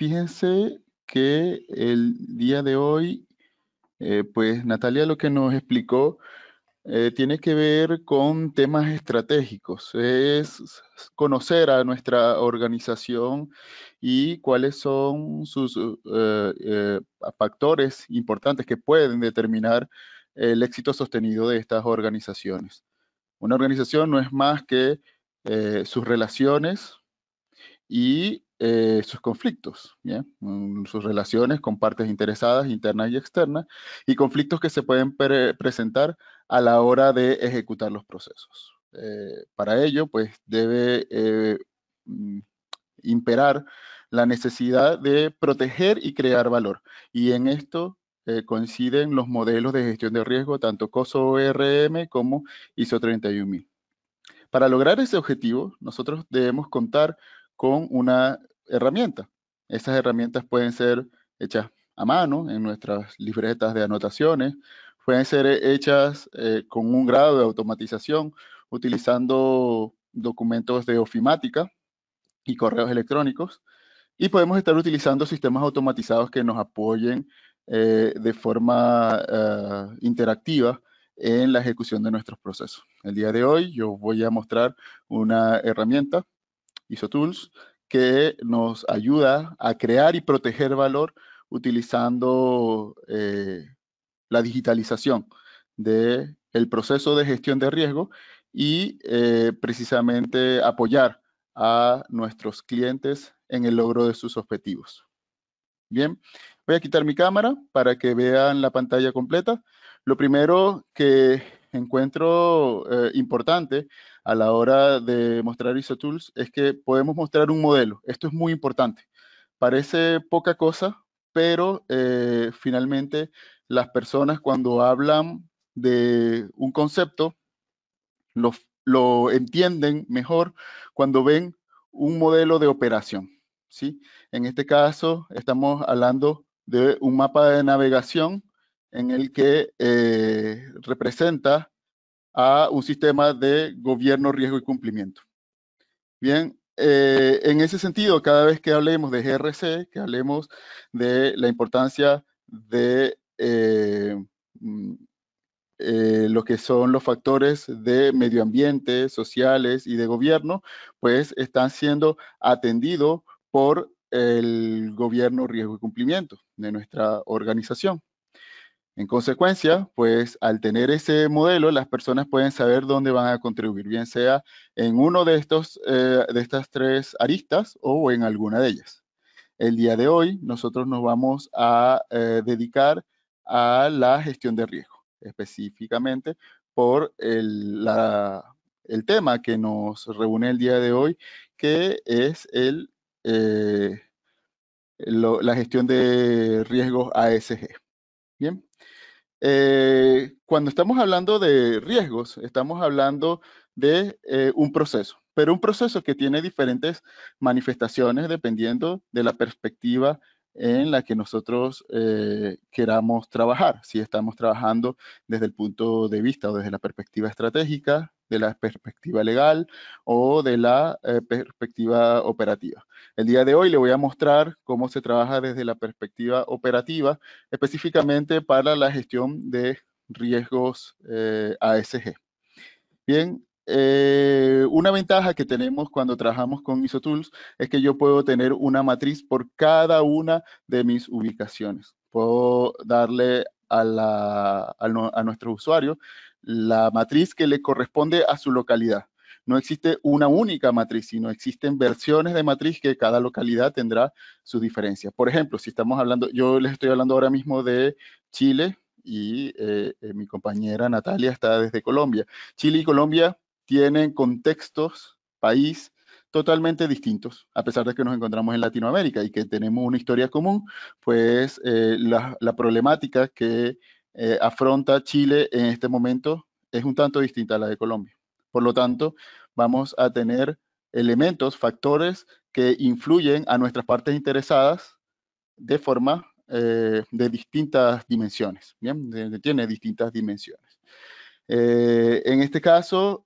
fíjense que el día de hoy, eh, pues Natalia lo que nos explicó eh, tiene que ver con temas estratégicos, es conocer a nuestra organización y cuáles son sus eh, factores importantes que pueden determinar el éxito sostenido de estas organizaciones. Una organización no es más que sus relaciones y eh, sus conflictos, mm, sus relaciones con partes interesadas, internas y externas, y conflictos que se pueden presentar a la hora de ejecutar los procesos. Eh, para ello, pues debe eh, mm, imperar la necesidad de proteger y crear valor. Y en esto coinciden los modelos de gestión de riesgo, tanto COSO-ORM como ISO 31000. Para lograr ese objetivo, nosotros debemos contar con una herramientas. Estas herramientas pueden ser hechas a mano en nuestras libretas de anotaciones, pueden ser hechas eh, con un grado de automatización utilizando documentos de ofimática y correos electrónicos. Y podemos estar utilizando sistemas automatizados que nos apoyen eh, de forma eh, interactiva en la ejecución de nuestros procesos. El día de hoy yo voy a mostrar una herramienta, IsoTools, que nos ayuda a crear y proteger valor utilizando eh, la digitalización del proceso de gestión de riesgo y eh, precisamente apoyar a nuestros clientes en el logro de sus objetivos. Bien, voy a quitar mi cámara para que vean la pantalla completa. Lo primero que encuentro eh, importante a la hora de mostrar Tools es que podemos mostrar un modelo. Esto es muy importante. Parece poca cosa, pero eh, finalmente las personas cuando hablan de un concepto lo, entienden mejor cuando ven un modelo de operación. ¿sí? En este caso estamos hablando de un mapa de navegación en el que eh, representa a un sistema de gobierno, riesgo y cumplimiento. Bien, eh, en ese sentido, cada vez que hablemos de GRC, que hablemos de la importancia de eh, mm, eh, lo que son los factores de medio ambiente, sociales y de gobierno, pues están siendo atendidos por el gobierno, riesgo y cumplimiento de nuestra organización. En consecuencia, pues al tener ese modelo, las personas pueden saber dónde van a contribuir, bien sea en uno de, estos, eh, de estas tres aristas o en alguna de ellas. El día de hoy nosotros nos vamos a eh, dedicar a la gestión de riesgo, específicamente por el, tema que nos reúne el día de hoy, que es el, eh, la gestión de riesgos ASG. Bien. Eh, cuando estamos hablando de riesgos, estamos hablando de eh, un proceso, pero un proceso que tiene diferentes manifestaciones dependiendo de la perspectiva en la que nosotros eh, queramos trabajar. Si estamos trabajando desde el punto de vista o desde la perspectiva estratégica, de la perspectiva legal o de la eh, perspectiva operativa. El día de hoy le voy a mostrar cómo se trabaja desde la perspectiva operativa, específicamente para la gestión de riesgos eh, ASG. Bien, eh, una ventaja que tenemos cuando trabajamos con IsoTools es que yo puedo tener una matriz por cada una de mis ubicaciones. Puedo darle a, a nuestro usuario la matriz que le corresponde a su localidad. No existe una única matriz, sino existen versiones de matriz que cada localidad tendrá su diferencia. Por ejemplo, si estamos hablando, yo les estoy hablando ahora mismo de Chile y eh, eh, mi compañera Natalia está desde Colombia. Chile y Colombia tienen contextos, país, totalmente distintos, a pesar de que nos encontramos en Latinoamérica y que tenemos una historia común, pues eh, la, problemática que eh, afronta Chile en este momento es un tanto distinta a la de Colombia. Por lo tanto, vamos a tener elementos, factores que influyen a nuestras partes interesadas de forma eh, de distintas dimensiones. tiene distintas dimensiones. Eh, en este caso,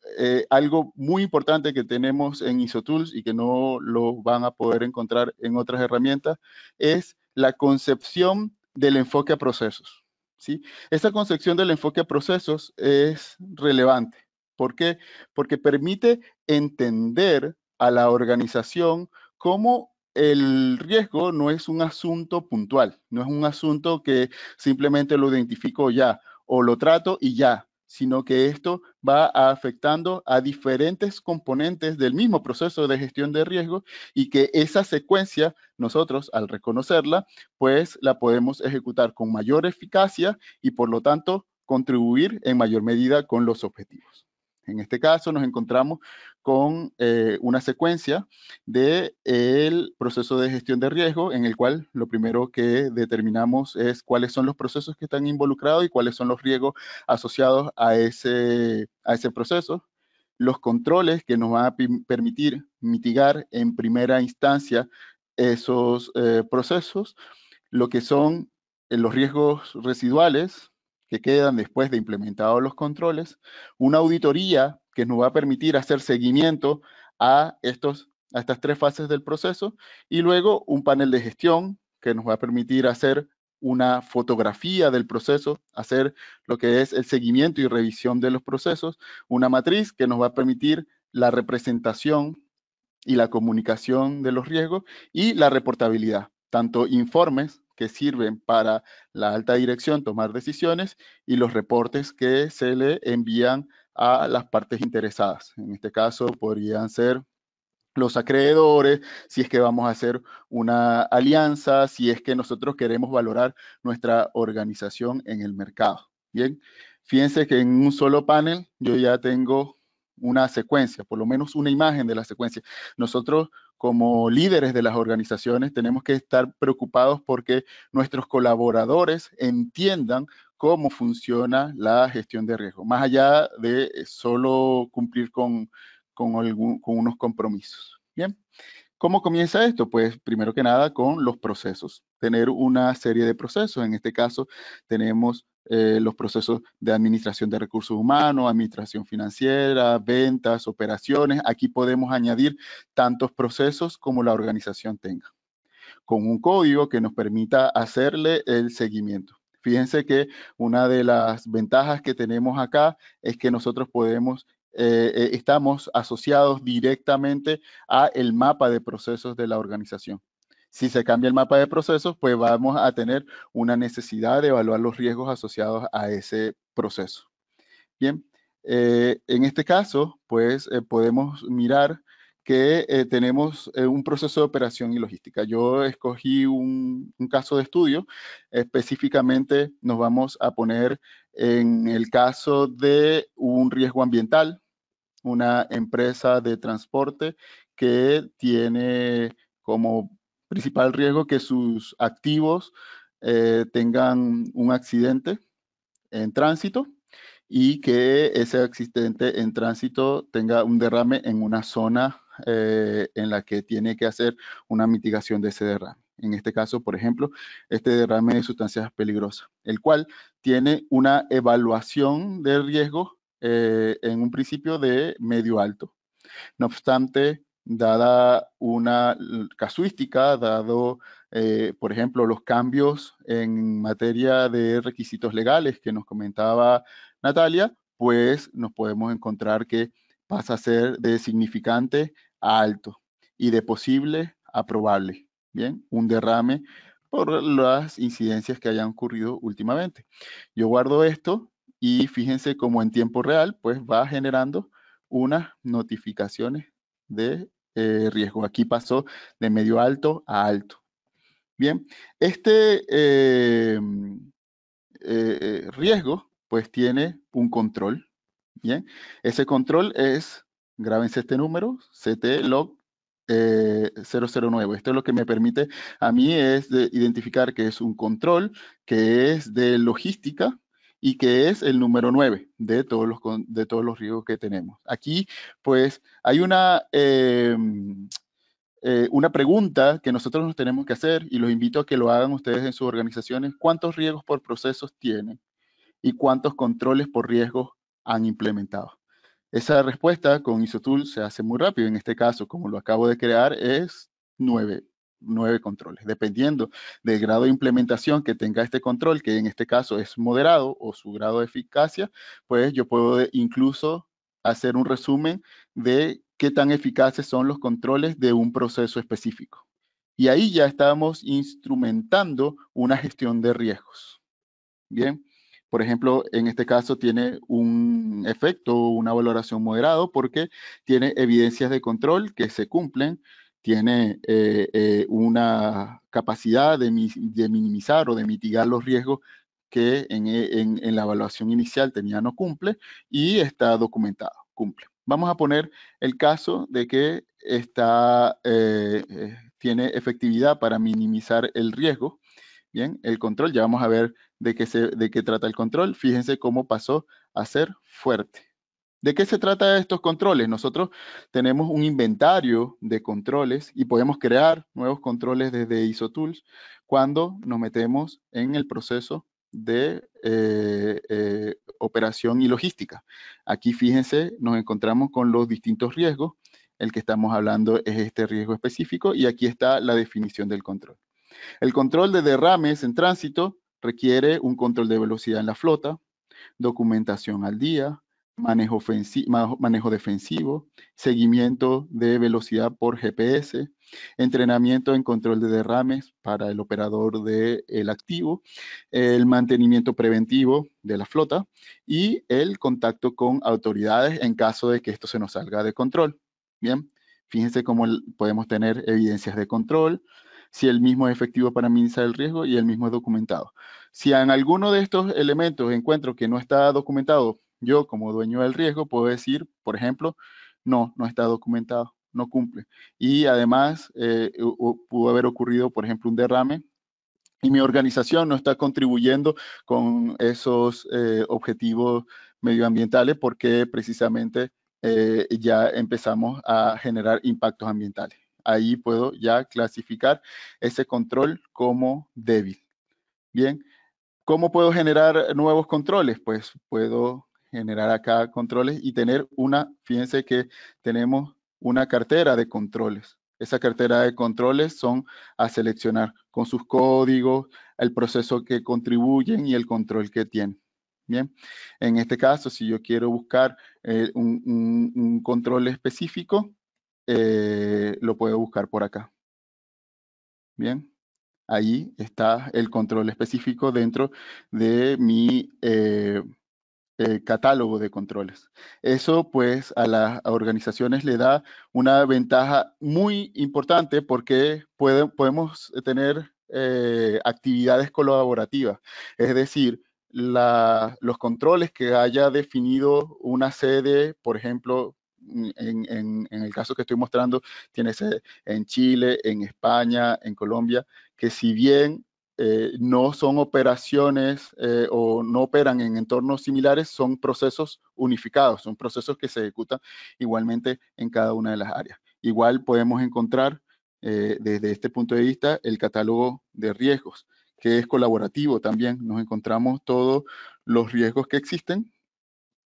algo muy importante que tenemos en IsoTools y que no lo van a poder encontrar en otras herramientas es la concepción del enfoque a procesos. Esa Esta concepción del enfoque a procesos es relevante. ¿Por qué? Porque permite entender a la organización cómo el riesgo no es un asunto puntual, no es un asunto que simplemente lo identifico ya o lo trato y ya, sino que esto va afectando a diferentes componentes del mismo proceso de gestión de riesgo y que esa secuencia nosotros al reconocerla, pues la podemos ejecutar con mayor eficacia y por lo tanto contribuir en mayor medida con los objetivos. En este caso nos encontramos con eh, una secuencia del el proceso de gestión de riesgo, en el cual lo primero que determinamos es cuáles son los procesos que están involucrados y cuáles son los riesgos asociados a ese, a ese proceso, los controles que nos van a permitir mitigar en primera instancia esos eh, procesos, lo que son eh, los riesgos residuales que quedan después de implementados los controles, una auditoría que nos va a permitir hacer seguimiento a, estos, a estas tres fases del proceso y luego un panel de gestión que nos va a permitir hacer una fotografía del proceso, hacer lo que es el seguimiento y revisión de los procesos, una matriz que nos va a permitir la representación y la comunicación de los riesgos y la reportabilidad, tanto informes que sirven para la alta dirección tomar decisiones y los reportes que se le envían a las partes interesadas. En este caso podrían ser los acreedores, si es que vamos a hacer una alianza, si es que nosotros queremos valorar nuestra organización en el mercado. Bien, fíjense que en un solo panel yo ya tengo una secuencia, por lo menos una imagen de la secuencia. Nosotros como líderes de las organizaciones tenemos que estar preocupados porque nuestros colaboradores entiendan cómo funciona la gestión de riesgo, más allá de eh, solo cumplir con, con, unos compromisos. Bien, ¿cómo comienza esto? Pues primero que nada con los procesos, tener una serie de procesos. En este caso tenemos eh, los procesos de administración de recursos humanos, administración financiera, ventas, operaciones. Aquí podemos añadir tantos procesos como la organización tenga, con un código que nos permita hacerle el seguimiento. Fíjense que una de las ventajas que tenemos acá es que nosotros podemos eh, eh, estamos asociados directamente a el mapa de procesos de la organización. Si se cambia el mapa de procesos, pues vamos a tener una necesidad de evaluar los riesgos asociados a ese proceso. Bien, eh, en este caso, pues podemos mirar que eh, tenemos eh, un proceso de operación y logística. Yo escogí un, caso de estudio, específicamente nos vamos a poner en el caso de un riesgo ambiental, una empresa de transporte que tiene como principal riesgo que sus activos eh, tengan un accidente en tránsito y que ese accidente en tránsito tenga un derrame en una zona eh, en la que tiene que hacer una mitigación de ese derrame. En este caso, por ejemplo, este derrame de sustancias peligrosas, el cual tiene una evaluación de riesgo eh, en un principio de medio alto. No obstante, dada una casuística, dado, eh, por ejemplo, los cambios en materia de requisitos legales que nos comentaba Natalia, pues nos podemos encontrar que pasa a ser de significante a alto y de posible a probable, ¿bien? Un derrame por las incidencias que hayan ocurrido últimamente. Yo guardo esto y fíjense cómo en tiempo real, pues va generando unas notificaciones de eh, riesgo. Aquí pasó de medio alto a alto. Bien, este eh, eh, riesgo pues tiene un control, Bien, ese control es, grábense este número, ctlog 009. Eh, Esto es lo que me permite a mí es identificar que es un control, que es de logística y que es el número 9 de todos los, de todos los riesgos que tenemos. Aquí, pues, hay una... Em, eh, una pregunta que nosotros nos tenemos que hacer y los invito a que lo hagan ustedes en sus organizaciones, ¿cuántos riesgos por procesos tienen y cuántos controles por riesgos han implementado. Esa respuesta con IsoTool se hace muy rápido. En este caso, como lo acabo de crear, es nueve controles, dependiendo del grado de implementación que tenga este control, que en este caso es moderado o su grado de eficacia, pues yo puedo incluso hacer un resumen de qué tan eficaces son los controles de un proceso específico. Y ahí ya estamos instrumentando una gestión de riesgos. Bien por ejemplo, en este caso tiene un efecto, una valoración moderado, porque tiene evidencias de control que se cumplen, tiene eh, eh, una capacidad de, minimizar o de mitigar los riesgos que e, en, la evaluación inicial tenía no cumple y está documentado, cumple. Vamos a poner el caso de que está, eh, tiene efectividad para minimizar el riesgo. Bien, el control, ya vamos a ver de qué, trata el control. Fíjense cómo pasó a ser fuerte. ¿De qué se trata estos controles? Nosotros tenemos un inventario de controles y podemos crear nuevos controles desde IsoTools cuando nos metemos en el proceso de eh, eh, operación y logística. Aquí fíjense, nos encontramos con los distintos riesgos. El que estamos hablando es este riesgo específico y aquí está la definición del control. El control de derrames en tránsito Requiere un control de velocidad en la flota, documentación al día, manejo, defensivo, seguimiento de velocidad por GPS, entrenamiento en control de derrames para el operador del activo, el mantenimiento preventivo de la flota y el contacto con autoridades en caso de que esto se nos salga de control. Bien, fíjense cómo podemos tener evidencias de control, si el mismo es efectivo para minimizar el riesgo y el mismo es documentado. Si en alguno de estos elementos encuentro que no está documentado, yo como dueño del riesgo puedo decir, por ejemplo, no, no está documentado, no cumple. Y además eh, pudo haber ocurrido, por ejemplo, un derrame y mi organización no está contribuyendo con esos eh, objetivos medioambientales porque precisamente eh, ya empezamos a generar impactos ambientales ahí puedo ya clasificar ese control como débil. Bien, ¿cómo puedo generar nuevos controles? Pues puedo generar acá controles y tener una, fíjense que tenemos una cartera de controles. Esa cartera de controles son a seleccionar con sus códigos, el proceso que contribuyen y el control que tienen. Bien, en este caso, si yo quiero buscar eh, un control específico, eh, lo puedo buscar por acá. Bien, ahí está el control específico dentro de mi eh, eh, catálogo de controles. Eso pues a las organizaciones le da una ventaja muy importante porque podemos tener actividades colaborativas, es decir, los controles que haya definido una sede, por ejemplo, Mm, en, el caso que estoy mostrando, tienes en Chile, en España, en Colombia, que si bien eh, no son operaciones eh, o no operan en entornos similares, son procesos unificados, son procesos que se ejecutan igualmente en cada una de las áreas. Igual podemos encontrar eh, desde este punto de vista el catálogo de riesgos, que es colaborativo también. Nos encontramos todos los riesgos que existen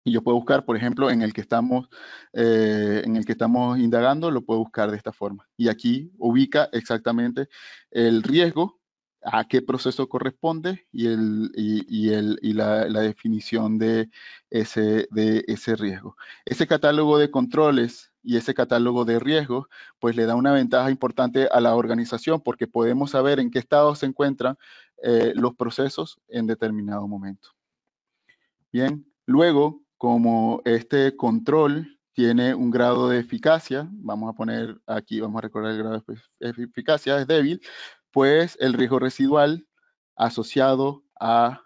y yo puedo buscar, por ejemplo, en el que estamos, eh, en el que estamos indagando, lo puedo buscar de esta forma. Y aquí ubica exactamente el riesgo, a qué proceso corresponde y, el, la, definición de ese, de ese riesgo. Ese catálogo de controles y ese catálogo de riesgos, pues le da una ventaja importante a la organización porque podemos saber en qué estado se encuentran eh, los procesos en determinado momento. Bien, luego como este control tiene un grado de eficacia, vamos a poner aquí, vamos a recordar el grado de eficacia, es débil, pues el riesgo residual asociado a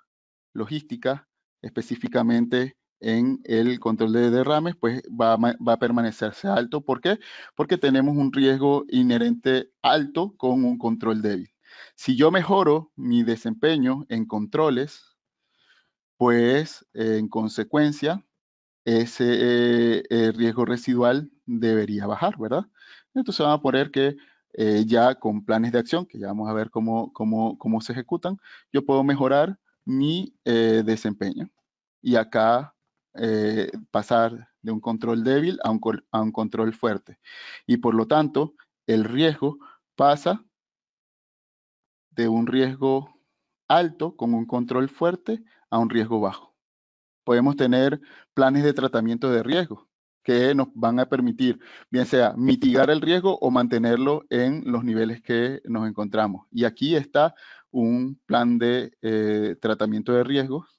logística, específicamente en el control de derrames, pues va, a permanecerse alto. ¿Por qué? Porque tenemos un riesgo inherente alto con un control débil. Si yo mejoro mi desempeño en controles, pues en consecuencia ese eh, eh, riesgo residual debería bajar, ¿verdad? Entonces vamos a poner que eh, ya con planes de acción, que ya vamos a ver cómo, cómo, cómo se ejecutan, yo puedo mejorar mi desempeño. Y acá pasar de un control débil a un, a un control fuerte. Y por lo tanto, el riesgo pasa de un riesgo alto con un control fuerte a un riesgo bajo podemos tener planes de tratamiento de riesgo que nos van a permitir, bien sea mitigar el riesgo o mantenerlo en los niveles que nos encontramos. Y aquí está un plan de eh, tratamiento de riesgos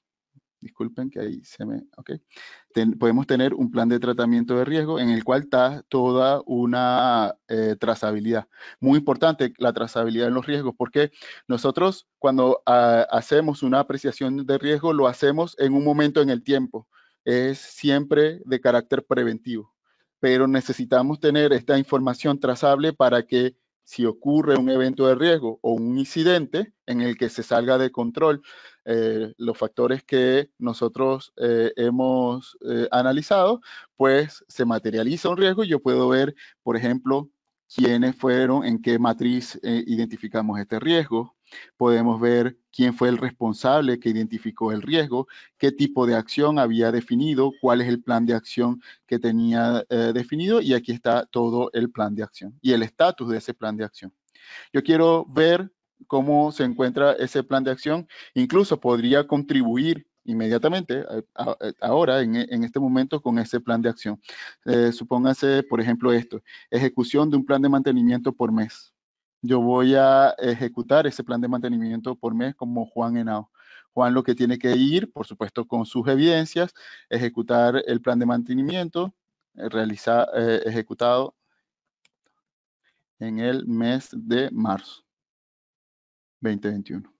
disculpen que ahí se me, ok. podemos tener un plan de tratamiento de riesgo en el cual está toda una eh, trazabilidad. Muy importante la trazabilidad en los riesgos, porque nosotros cuando ah, hacemos una apreciación de riesgo, lo hacemos en un momento en el tiempo. Es siempre de carácter preventivo, pero necesitamos tener esta información trazable para que si ocurre un evento de riesgo o un incidente en el que se salga de control, eh, los factores que nosotros eh, hemos eh, analizado, pues se materializa un riesgo yo puedo ver, por ejemplo, quiénes fueron, en qué matriz identificamos este riesgo. Podemos ver quién fue el responsable que identificó el riesgo, qué tipo de acción había definido, cuál es el plan de acción que tenía definido y aquí está todo el plan de acción y el estatus de ese plan de acción. Yo quiero ver cómo se encuentra ese plan de acción. Incluso podría contribuir inmediatamente, eh, eh, ahora, en, este momento, con ese plan de acción. Eh, supóngase, por ejemplo, esto, ejecución de un plan de mantenimiento por mes. Yo voy a ejecutar ese plan de mantenimiento por mes como Juan Henao. Juan lo que tiene que ir, por supuesto, con sus evidencias, ejecutar el plan de mantenimiento realiza, ejecutado en el mes de marzo. 2021.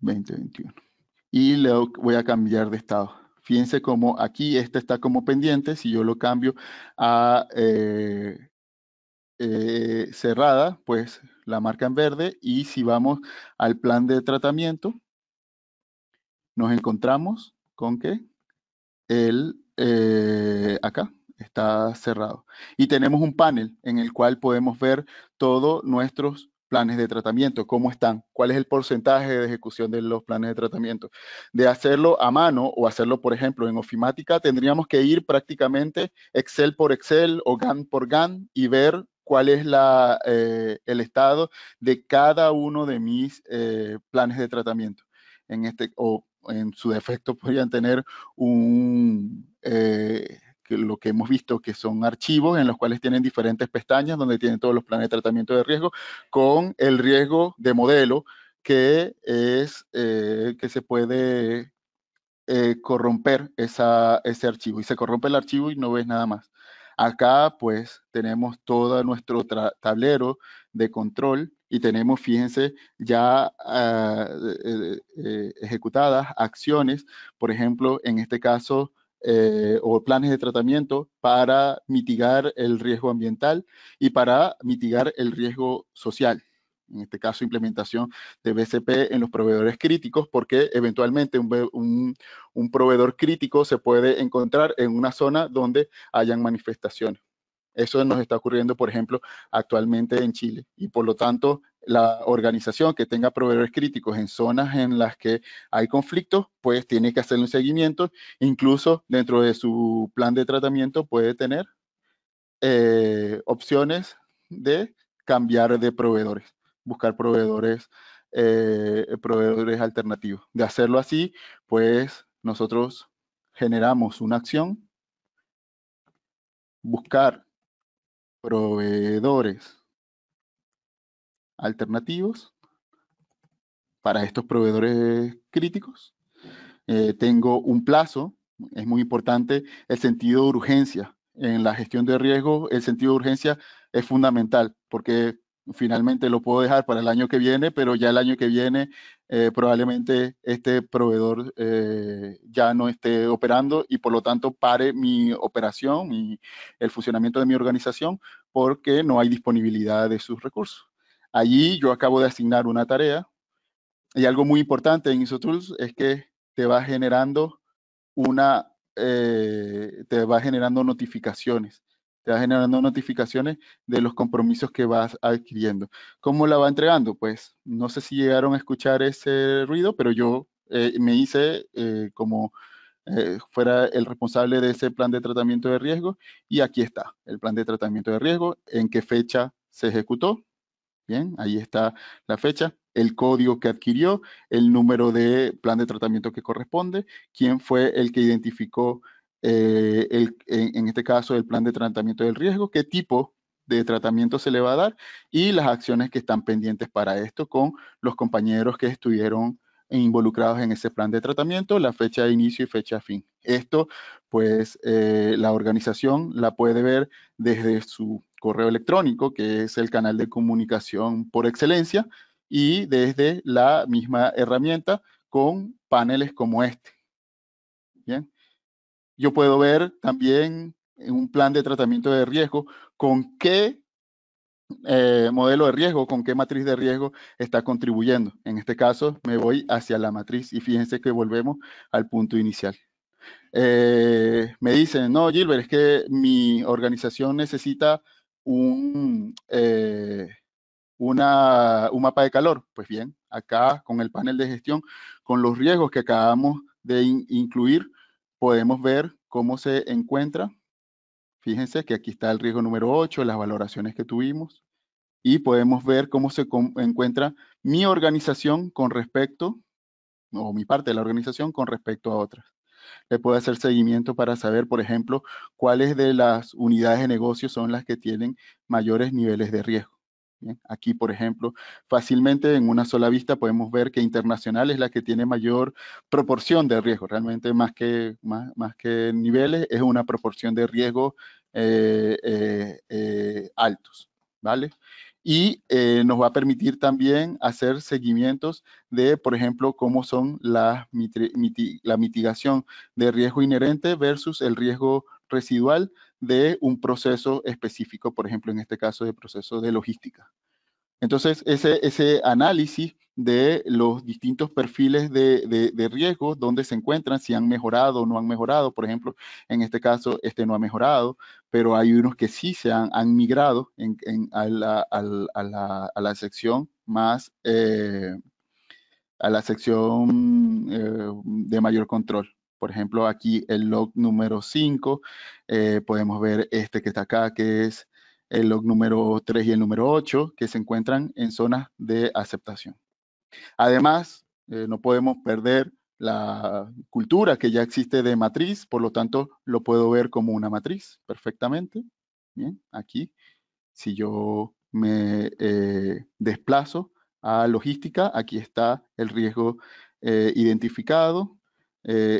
2021. Y le voy a cambiar de estado. Fíjense cómo aquí esta está como pendiente. Si yo lo cambio a eh, eh, cerrada, pues la marca en verde. Y si vamos al plan de tratamiento, nos encontramos con que el eh, acá está cerrado. Y tenemos un panel en el cual podemos ver todos nuestros planes de tratamiento, cómo están, cuál es el porcentaje de ejecución de los planes de tratamiento. De hacerlo a mano o hacerlo, por ejemplo, en ofimática, tendríamos que ir prácticamente Excel por Excel o GAN por GAN y ver cuál es la, eh, el estado de cada uno de mis eh, planes de tratamiento. En este, o en su defecto podrían tener un... Eh, lo que hemos visto que son archivos en los cuales tienen diferentes pestañas donde tienen todos los planes de tratamiento de riesgo con el riesgo de modelo que es eh, que se puede eh, corromper esa, ese archivo y se corrompe el archivo y no ves nada más. Acá pues tenemos todo nuestro tablero de control y tenemos, fíjense, ya ah, eh, ejecutadas acciones, por ejemplo, en este caso, eh, o planes de tratamiento para mitigar el riesgo ambiental y para mitigar el riesgo social. En este caso, implementación de BCP en los proveedores críticos, porque eventualmente un, un proveedor crítico se puede encontrar en una zona donde hayan manifestaciones. Eso nos está ocurriendo, por ejemplo, actualmente en Chile. Y por lo tanto, la organización que tenga proveedores críticos en zonas en las que hay conflictos, pues tiene que hacer un seguimiento, incluso dentro de su plan de tratamiento puede tener eh, opciones de cambiar de proveedores, buscar proveedores, eh, proveedores alternativos. De hacerlo así, pues nosotros generamos una acción, buscar proveedores alternativos para estos proveedores críticos. Eh, tengo un plazo, es muy importante el sentido de urgencia. En la gestión de riesgo, el sentido de urgencia es fundamental porque finalmente lo puedo dejar para el año que viene, pero ya el año que viene eh, probablemente este proveedor eh, ya no esté operando y por lo tanto pare mi operación y el funcionamiento de mi organización porque no hay disponibilidad de sus recursos. Allí yo acabo de asignar una tarea y algo muy importante en IsoTools es que te va generando una, eh, te va generando notificaciones, te va generando notificaciones de los compromisos que vas adquiriendo. ¿Cómo la va entregando? Pues no sé si llegaron a escuchar ese ruido, pero yo eh, me hice eh, como fuera el responsable de ese plan de tratamiento de riesgo y aquí está el plan de tratamiento de riesgo, en qué fecha se ejecutó, Bien, ahí está la fecha, el código que adquirió, el número de plan de tratamiento que corresponde, quién fue el que identificó, eh, en este caso, el plan de tratamiento del riesgo, qué tipo de tratamiento se le va a dar y las acciones que están pendientes para esto con los compañeros que estuvieron involucrados en ese plan de tratamiento, la fecha de inicio y fecha de fin. Esto, pues, eh, la organización la puede ver desde su correo electrónico, que es el canal de comunicación por excelencia, y desde la misma herramienta con paneles como este. Bien. Yo puedo ver también en un plan de tratamiento de riesgo con qué eh, modelo de riesgo, con qué matriz de riesgo está contribuyendo. En este caso, me voy hacia la matriz y fíjense que volvemos al punto inicial. Eh, me dicen, no, Gilbert, es que mi organización necesita un, eh, un mapa de calor. Pues bien, acá con el panel de gestión, con los riesgos que acabamos de incluir, podemos ver cómo se encuentra Fíjense que aquí está el riesgo número 8, las valoraciones que tuvimos, y podemos ver cómo se encuentra mi organización con respecto, o mi parte de la organización con respecto a otras. Le puedo hacer seguimiento para saber, por ejemplo, cuáles de las unidades de negocio son las que tienen mayores niveles de riesgo. aquí, por ejemplo, fácilmente en una sola vista podemos ver que internacional es la que tiene mayor proporción de riesgo. Realmente más que, más, más que niveles, es una proporción de riesgo eh, eh, eh, altos, ¿vale? y nos va a permitir también hacer seguimientos de, por ejemplo, cómo son la, la mitigación de riesgo inherente versus el riesgo residual de un proceso específico, por ejemplo, en este caso de proceso de logística. Entonces, ese, análisis de los distintos perfiles de, riesgo, dónde se encuentran, si han mejorado o no han mejorado. Por ejemplo, en este caso, este no ha mejorado, pero hay unos que sí se han, migrado en, a, la, sección más, eh, a la sección eh, de mayor control. Por ejemplo, aquí el log número 5, eh, podemos ver este que está acá, que es el log número 3 y el número 8, que se encuentran en zonas de aceptación. Además, eh, no podemos perder la cultura que ya existe de matriz, por lo tanto, lo puedo ver como una matriz perfectamente. Bien, aquí, si yo me eh, desplazo a logística, aquí está el riesgo eh, identificado.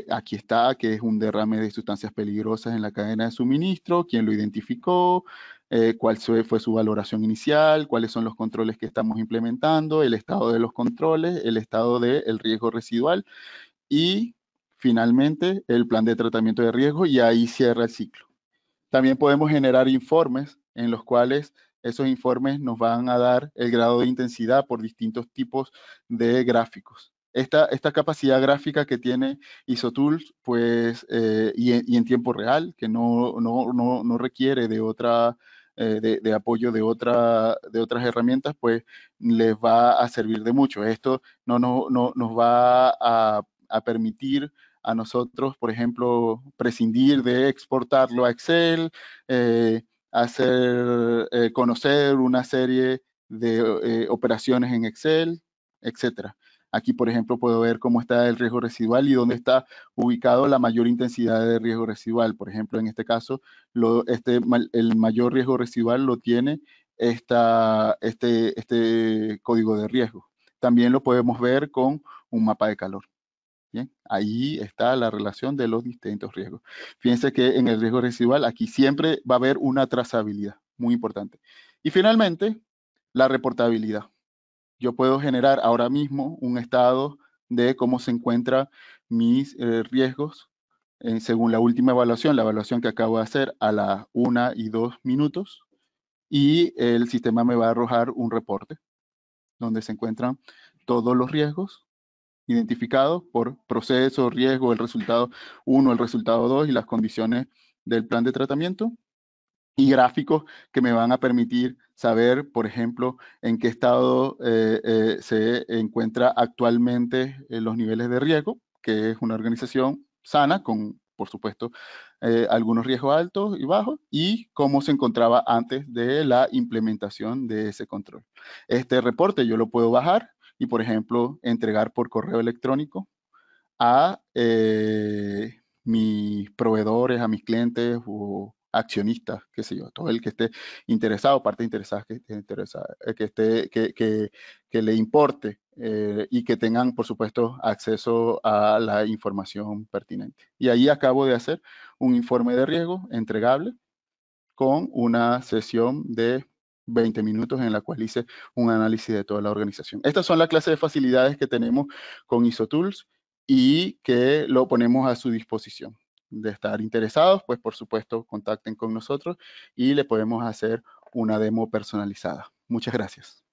aquí está que es un derrame de sustancias peligrosas en la cadena de suministro, quién lo identificó, eh, cuál fue su valoración inicial, cuáles son los controles que estamos implementando, el estado de los controles, el estado del riesgo residual y finalmente el plan de tratamiento de riesgo y ahí cierra el ciclo. También podemos generar informes en los cuales esos informes nos van a dar el grado de intensidad por distintos tipos de gráficos. Esta, esta capacidad gráfica que tiene IsoTools, pues, eh, y, en tiempo real, que no, no, no, no requiere de otra eh, de, apoyo de, otra, de otras herramientas, pues les va a servir de mucho. Esto no, nos va a, permitir a nosotros, por ejemplo, prescindir de exportarlo a Excel, eh, hacer eh, conocer una serie de operaciones en Excel, etcétera. Aquí, por ejemplo, puedo ver cómo está el riesgo residual y dónde está ubicado la mayor intensidad de riesgo residual. Por ejemplo, en este caso, este el mayor riesgo residual lo tiene esta, este, este código de riesgo. También lo podemos ver con un mapa de calor. Bien, ahí está la relación de los distintos riesgos. Fíjense que en el riesgo residual aquí siempre va a haber una trazabilidad, muy importante. Y finalmente, la reportabilidad yo puedo generar ahora mismo un estado de cómo se encuentran mis eh, riesgos eh, según la última evaluación, la evaluación que acabo de hacer a las 1 y 2 minutos, y el sistema me va a arrojar un reporte donde se encuentran todos los riesgos identificados por proceso, riesgo, el resultado 1, el resultado 2 y las condiciones del plan de tratamiento y gráficos que me van a permitir saber, por ejemplo, en qué estado eh, eh, se encuentra actualmente eh, los niveles de riesgo, que es una organización sana con, por supuesto, algunos riesgos altos y bajos, y cómo se encontraba antes de la implementación de ese control. Este reporte yo lo puedo bajar y, por ejemplo, entregar por correo electrónico a mis proveedores, a mis clientes o accionistas, que sé yo, todo el que esté interesado, parte interesada que interesada, eh, que esté, que, que, le importe eh, y que tengan, por supuesto, acceso a la información pertinente. Y ahí acabo de hacer un informe de riesgo entregable con una sesión de 20 minutos en la cual hice un análisis de toda la organización. Estas son las clases de facilidades que tenemos con ISOTools y que lo ponemos a su disposición de estar interesados, pues por supuesto contacten con nosotros y le podemos hacer una demo personalizada. Muchas gracias.